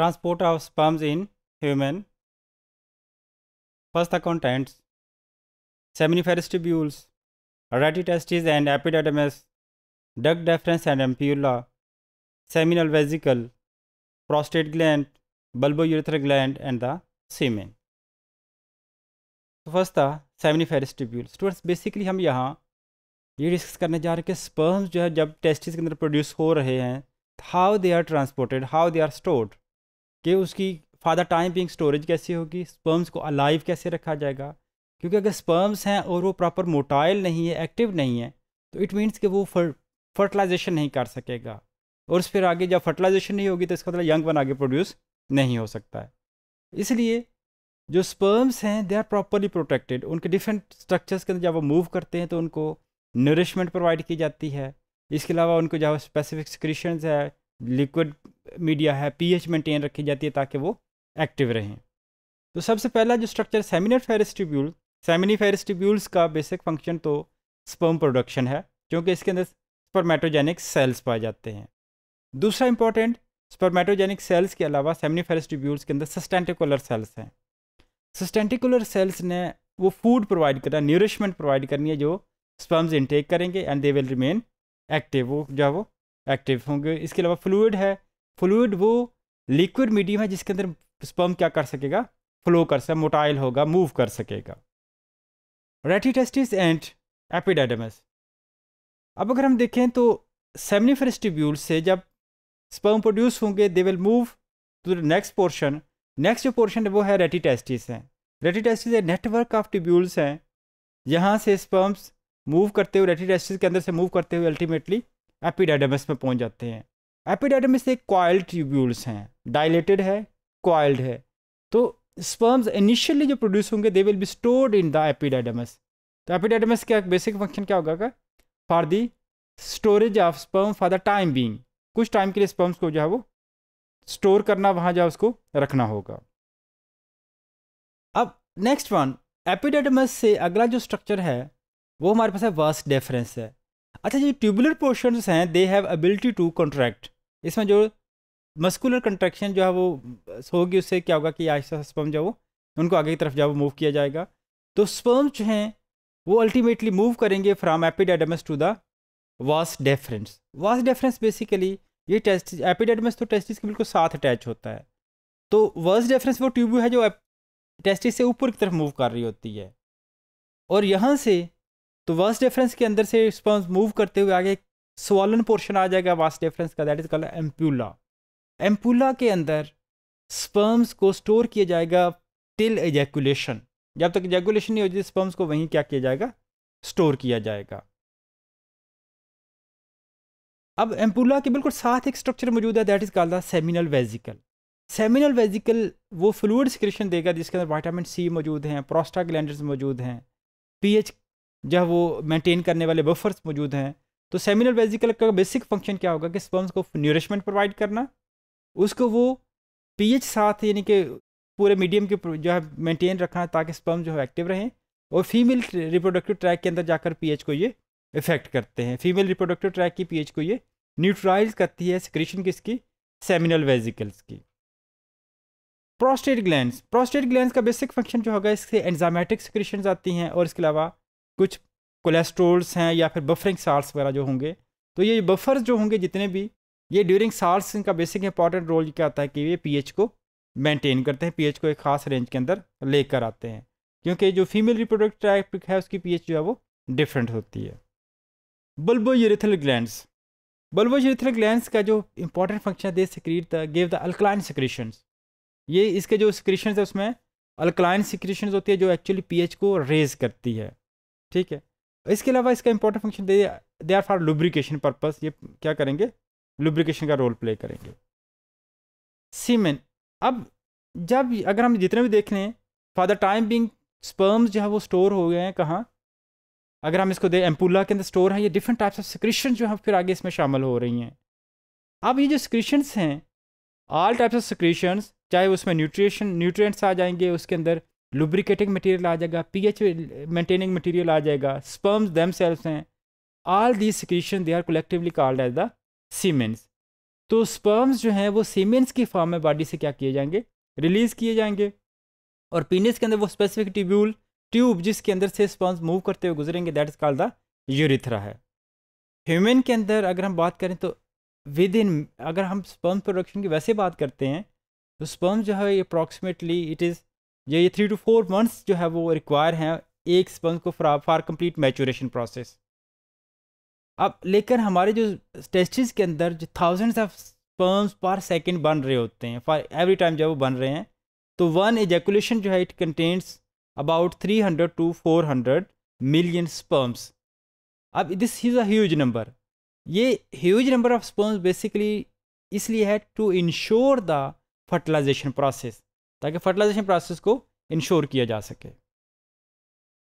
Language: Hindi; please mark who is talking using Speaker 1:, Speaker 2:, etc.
Speaker 1: Transport of sperms in human. First the contents. Seminiferous tubules, ratty testes and epididymis, duct deferens and ampulla, seminal vesicle, prostate gland, bulbourethral gland and the semen. तो फर्स्ट था सेमिनिफेरस ट्यूब्यूल स्टूडेंट्स बेसिकली हम यहाँ ये डिस्कस करने जा रहे हैं कि स्पर्म्स जो है जब टेस्टिस के अंदर प्रोड्यूस हो रहे हैं how they are transported how they are stored कि उसकी फादर टाइम बिंग स्टोरेज कैसे होगी स्पर्म्स को अलाइव कैसे रखा जाएगा क्योंकि अगर स्पर्म्स हैं और वो प्रॉपर मोटाइल नहीं है एक्टिव नहीं है तो इट मीन्स कि वो फर फर्टिलाइजेशन नहीं कर सकेगा और फिर आगे जब फर्टिलाइजेशन नहीं होगी तो इसका मतलब यंग वन आगे प्रोड्यूस नहीं हो सकता है इसलिए जो स्पर्म्स हैं दे आर प्रॉपरली प्रोटेक्टेड उनके डिफरेंट स्ट्रक्चर्स के अंदर जब वो मूव करते हैं तो उनको नरिशमेंट प्रोवाइड की जाती है इसके अलावा उनको जब स्पेसिफिक स्क्रीशंस है लिक्विड मीडिया है पीएच मेंटेन रखी जाती है ताकि वो एक्टिव रहें तो सबसे पहला जो स्ट्रक्चर सेमिनर फेरिस्टिब्यूल सेमिनी फेरिस्टिब्यूल्स का बेसिक फंक्शन तो स्पर्म प्रोडक्शन है क्योंकि इसके अंदर स्पर्मेटोजेनिक सेल्स पाए जाते हैं दूसरा इंपॉर्टेंट स्पर्मेटोजेनिक सेल्स के अलावा सेमिनी फेरिस्टिब्यूल्स के अंदर सस्टेंटिकुलर सेल्स हैं सस्टेंटिकुलर सेल्स ने वो फूड प्रोवाइड करना न्यूरिशमेंट प्रोवाइड करनी है जो स्पर्म्स इनटेक करेंगे and they will remain active वो जो है वो एक्टिव होंगे इसके अलावा फ्लूड है फ्लूड वो लिक्विड मीडियम है जिसके अंदर स्पर्म क्या कर सकेगा फ्लो कर सके मोटाइल होगा मूव कर सकेगा रेटिटेस्टिस एंड एपिडेडमस अब अगर हम देखें तो सेमनीफेरस ट्यूब्यूल से जब स्पर्म प्रोड्यूस होंगे they will move to the next portion next जो पोर्शन है वो है रेटिटेस्टिस हैं रेटिटेस्टिस एक नेटवर्क ऑफ ट्यूब्यूल्स हैं यहाँ से स्पर्म्स मूव करते हुए रेटिटेस्टिस के अंदर से मूव करते हुए अल्टीमेटली एपिडाइडमस में पहुंच जाते हैं एपिडाइडमस एक क्वाइल ट्यूब्यूल्स हैं डायलेटेड है क्वाइल्ड है तो स्पर्म्स इनिशियली जो प्रोड्यूस होंगे they will be stored in the epididymis तो एपिडाइडमस का बेसिक फंक्शन क्या होगा for the storage of sperm for the time being कुछ टाइम के लिए स्पर्म्स को जो है वो स्टोर करना वहाँ जो है उसको रखना होगा अब नेक्स्ट वन एपिडेडमस से अगला जो स्ट्रक्चर है वो हमारे पास है वर्स डेफरेंस है अच्छा जो ट्यूबुलर पोर्शन हैं they have ability to contract इसमें जो मस्कुलर कंट्रैक्शन जो है वो होगी उससे क्या होगा कि आहिस्ता स्पर्म जाओ उनको आगे की तरफ जाओ मूव किया जाएगा तो स्पर्म जो हैं वो अल्टीमेटली मूव करेंगे from epididymis to the vas deferens vas deferens basically ये टेस्ट एपिडेडमस तो टेस्टिस के बिल्कुल साथ अटैच होता है तो वर्स डेफरेंस वो ट्यूब है जो टेस्टिस से ऊपर की तरफ मूव कर रही होती है और यहाँ से तो वर्स डिफरेंस के अंदर से स्पर्म्स मूव करते हुए आगे स्वॉलन पोर्शन आ जाएगा वास्ट डिफरेंस का that is called ampulla ampulla के अंदर स्पर्म्स को स्टोर किया जाएगा टिल एजैकुलेशन जब तक एजैकुलेशन नहीं होती स्पर्म्स को वहीं क्या किया जाएगा स्टोर किया जाएगा अब एम्पूला के बिल्कुल साथ एक स्ट्रक्चर मौजूद है that is called the seminal vesicle seminal vesicle वो फ्लूड सिक्रेशन देगा जिसके अंदर वाइटामिन सी मौजूद हैं प्रोस्टाग्लैंडर्स मौजूद हैं पीएच जब वो मेंटेन करने वाले बफर्स मौजूद हैं तो सेमिनल वेजिकल का बेसिक फंक्शन क्या होगा कि स्पर्म्स को न्यूरिशमेंट प्रोवाइड करना उसको वो पीएच साथ यानी कि पूरे मीडियम के जो है मेंटेन रखना ताकि स्पर्म जो है एक्टिव रहें और फीमेल रिप्रोडक्टिव ट्रैक के अंदर जाकर पीएच को ये इफेक्ट करते हैं फीमेल रिप्रोडक्टिव ट्रैक की पीएच को ये न्यूट्राइज करती है सिक्रीशन किसकी सेमिनल वेजिकल्स की प्रोस्टेट ग्लैंड प्रोस्टेट ग्लैंड का बेसिक फंक्शन जो होगा इससे एंजामेटिक सिक्रीशन आती हैं और इसके अलावा कुछ कोलेस्ट्रोल्स हैं या फिर बफरिंग साल्ट वगैरह जो होंगे तो ये बफर्स जो होंगे जितने भी ये ड्यूरिंग साल्स इनका बेसिक इंपॉर्टेंट रोल क्या आता है कि ये पी को मेनटेन करते हैं पी को एक खास रेंज के अंदर लेकर आते हैं क्योंकि जो फीमेल रिप्रोडक्ट ट्रैक है उसकी पी जो है वो डिफरेंट होती है bulbo gland bulbourethral gland का जो इंपॉर्टेंट फंक्शन है they secrete the gave the alkaline secretions ये इसके जो सिक्रीशंस है उसमें अल्कलाइन सिक्रीशंस होती है जो एक्चुअली पीएच को रेज करती है ठीक है इसके अलावा इसका important function they they are for lubrication purpose ये क्या करेंगे लुब्रिकेशन का रोल प्ले करेंगे सीमेन अब जब अगर हम जितने भी देख लें for the time being sperms जो है वो स्टोर हो गए हैं कहाँ अगर हम इसको दे एम्पूला के अंदर स्टोर है ये डिफरेंट टाइप्स ऑफ सिक्रिशन जो है फिर आगे इसमें शामिल हो रही हैं अब ये जो सिक्रिशंस हैं ऑल टाइप्स ऑफ सिक्रिशंस चाहे उसमें न्यूट्रिशन न्यूट्रिएंट्स आ जाएंगे उसके अंदर लुब्रिकेटिंग मटेरियल आ जाएगा पीएच मेंटेनिंग मटेरियल आ जाएगा स्पर्म्स दैम सेल्स हैं all the secretion they are collectively called as the semens तो स्पर्म्स जो हैं वो सीमेंस की फॉर्म में बॉडी से क्या किए जाएंगे रिलीज़ किए जाएंगे और पीनिस के अंदर वो स्पेसिफिक ट्यूब्यूल ट्यूब जिसके अंदर से स्पर्म्स मूव करते हुए गुजरेंगे that is called the urethra है ह्यूमन के अंदर अगर हम बात करें तो विद इन अगर हम स्पर्म प्रोडक्शन की वैसे बात करते हैं तो स्पर्म जो है अप्रॉक्सीमेटली इट इज़ ये ये थ्री टू फोर मंथ्स जो है वो रिक्वायर हैं एक स्पंज को फॉर कंप्लीट मैचोरेशन प्रोसेस अब लेकिन हमारे जो टेस्टिस के अंदर जो thousands of sperms per second बन रहे होते हैं फॉर एवरी टाइम जब वो बन रहे हैं तो वन एजेकुलेशन जो है it contains about three hundred to four hundred million sperms अब दिस इज़ अज नंबर ये huge number of sperms basically इसलिए है to ensure the fertilisation process ताकि फर्टिलाइजेशन प्रोसेस को इंश्योर किया जा सके